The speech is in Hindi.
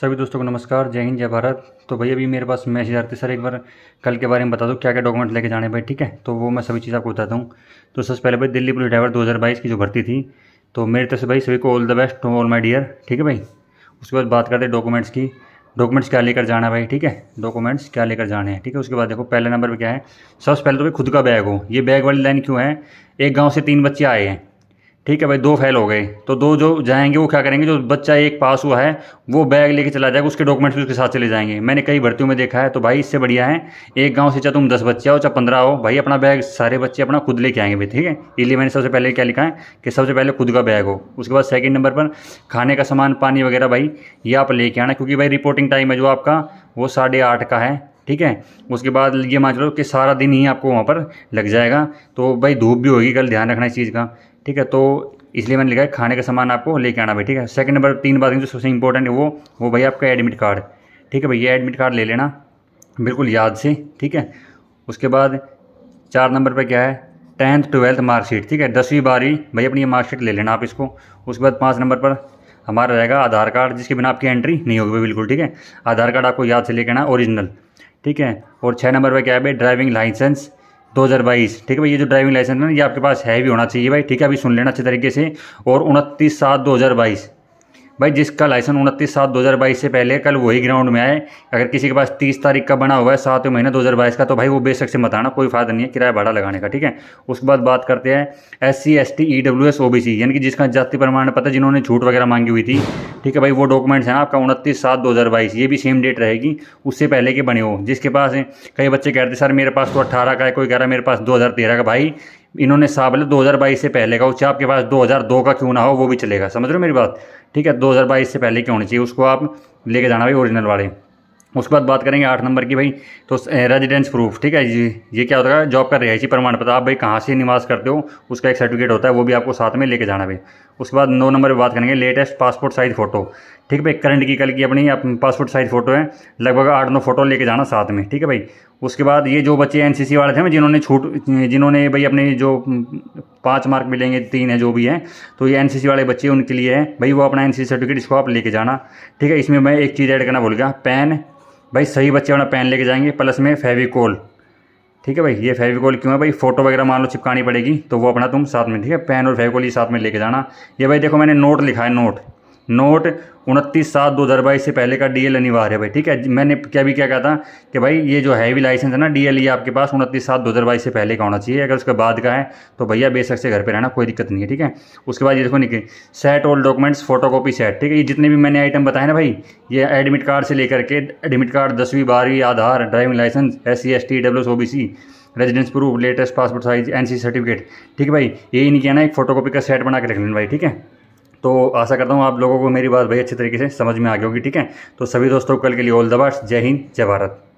सभी दोस्तों को नमस्कार जय हिंद जय भारत तो भाई अभी मेरे पास मैसेज आते सर एक बार कल के बारे में बता दो क्या क्या डॉक्यूमेंट लेके जाने भाई ठीक है तो वो मैं सभी चीज़ आपको बताता हूँ तो सबसे पहले भाई दिल्ली पुलिस ड्राइवर 2022 की जो भर्ती थी तो मेरी तरफ से भाई सभी को all the best to all my dear ठीक है भाई उसके बाद बात करते डॉक्यूमेंट्स की डॉक्यूमेंट्स क्या लेकर जाना भाई ठीक है डॉक्यूमेंट्स क्या लेकर जाने हैं ठीक है उसके बाद देखो पहले नंबर पर क्या है सबसे पहले तो भाई खुद का बैग हो ये बैग वाली लाइन क्यों है एक गाँव से तीन बच्चे आए हैं ठीक है भाई दो फेल हो गए तो दो जो जाएंगे वो क्या करेंगे जो बच्चा एक पास हुआ है वो बैग लेके चला जाएगा उसके डॉक्यूमेंट्स भी उसके साथ चले जाएंगे मैंने कई भर्तियों में देखा है तो भाई इससे बढ़िया है एक गांव से चाहे तुम दस बच्चे आओ चाहे पंद्रह हो भाई अपना बैग सारे बच्चे अपना खुद लेके आएंगे भाई ठीक है इसलिए मैंने सबसे पहले क्या लिखा है कि सबसे पहले खुद का बैग हो उसके बाद सेकेंड नंबर पर खाने का सामान पानी वगैरह भाई ये आप लेके आना क्योंकि भाई रिपोर्टिंग टाइम है जो आपका वो साढ़े आठ का है ठीक है उसके बाद ये मान लो कि सारा दिन ही आपको वहाँ पर लग जाएगा तो भाई धूप भी होगी कल ध्यान रखना इस चीज़ का ठीक है तो इसलिए मैंने लिखा है खाने का सामान आपको लेके आना भाई ठीक है सेकंड नंबर तीन बात जो सबसे इंपॉर्टेंट है वो वो भाई आपका एडमिट कार्ड ठीक है भैया एडमिट कार्ड ले लेना बिल्कुल याद से ठीक है उसके बाद चार नंबर पर क्या है टेंथ ट्वेल्थ मार्कशीट ठीक है दसवीं बारी भाई अपनी मार्कशीट ले लेना आप इसको उसके बाद पाँच नंबर पर हमारा रहेगा आधार कार्ड जिसके बिना आपकी एंट्री नहीं होगी बिल्कुल ठीक है आधार कार्ड आपको याद से लेके आना ओरिजिनल ठीक है और छः नंबर पर क्या है भाई ड्राइविंग लाइसेंस दो हज़ार बाईस ठीक है भाई ये जो ड्राइविंग लाइसेंस है ना ये आपके पास है भी होना चाहिए भाई ठीक है अभी सुन लेना अच्छे तरीके से और उनतीस सात दो हज़ार बाईस भाई जिसका लाइसेंस उनतीस सात दो हज़ार बाईस से पहले कल वही ग्राउंड में आए अगर किसी के पास तीस तारीख का बना हुआ है सात महीना दो हज़ार बाईस का तो भाई वो बेशक से बताना कोई फ़ायदा नहीं है किराया भाड़ा लगाने का ठीक है उसके बाद बात करते हैं S C S T E W S O B C यानी कि जिसका जाति प्रमाण पत्र जिन्होंने छूट वगैरह मांगी हुई थी ठीक है भाई वो डॉक्यूमेंट्स हैं आपका उनतीस सात दो हज़ार बाईस ये भी सेम डेट रहेगी उससे पहले के बने हो जिसके पास कई बच्चे कहते सर मेरे पास तो अट्ठारह का है कोई कह रहा है मेरे पास दो हज़ार तेरह का भाई इन्होंने हज़ार बाईस से पहले का उससे आपके पास 2002 का क्यों ना हो वो भी चलेगा समझ रहे हो मेरी बात ठीक है 2022 से पहले क्यों होनी चाहिए उसको आप लेके जाना भाई ओरिजिनल वाले उसके बाद बात करेंगे आठ नंबर की भाई तो रेजिडेंस प्रूफ ठीक है जी ये क्या होता है जॉब का रिहायशी प्रमाण पत्र आप भाई कहाँ से निवास करते हो उसका एक सर्टिफिकेट होता है वो भी आपको साथ में लेके जाना भाई उसके बाद नौ नंबर पर बात करेंगे लेटेस्ट पासपोर्ट साइज़ फ़ोटो ठीक है भाई करंट की कल की अपनी पासपोर्ट साइज़ फ़ोटो है लगभग आठ नौ फ़ोटो लेके जाना साथ में ठीक है भाई उसके बाद ये जो बच्चे एनसीसी वाले थे जिन्होंने छूट जिन्होंने भाई अपने जो पाँच मार्क मिलेंगे तीन है जो भी है तो ये एनसीसी वाले बच्चे उनके लिए है भाई वो अपना एनसीसी सर्टिफिकेट इसको आप लेके जाना ठीक है इसमें मैं एक चीज़ ऐड करना भूल गया पेन भाई सही बच्चे अपना पेन लेके जाएंगे प्लस में फेविकोल ठीक है भाई ये फेविकॉल क्यों है भाई फोटो वगैरह मान लो चिपकानी पड़ेगी तो वो अपना तुम साथ में ठीक है पेन और फेविकॉल ये साथ में लेके जाना ये भाई देखो मैंने नोट लिखा है नोट नोट उनतीस सात दो हज़ार बाईस से पहले का डीएल अनिवार्य है भाई ठीक है मैंने क्या भी क्या कहा था कि भाई ये जो हैवी लाइसेंस है ना डीएल ये आपके पास उनतीस सात दो हज़ार बाईस से पहले का होना चाहिए अगर उसके बाद का है तो भैया बेशक से घर पे रहना कोई दिक्कत नहीं है ठीक है उसके बाद ये देखो निकले set all documents copy set ठीक है ये जितने भी मैंने आइटम बताए ना भाई ये एडमिट कार्ड से लेकर के एडमिट कार्ड दसवीं बारहवीं Aadhaar driving licence S C S T W O B C residence proof latest passport size N C certificate ठीक है भाई यही नहीं ना एक फोटोकॉपी का सेट बना के रख लेना भाई ठीक है तो आशा करता हूँ आप लोगों को मेरी बात भाई अच्छे तरीके से समझ में आ गई होगी ठीक है तो सभी दोस्तों कल के लिए ऑल द बेस्ट जय हिंद जय भारत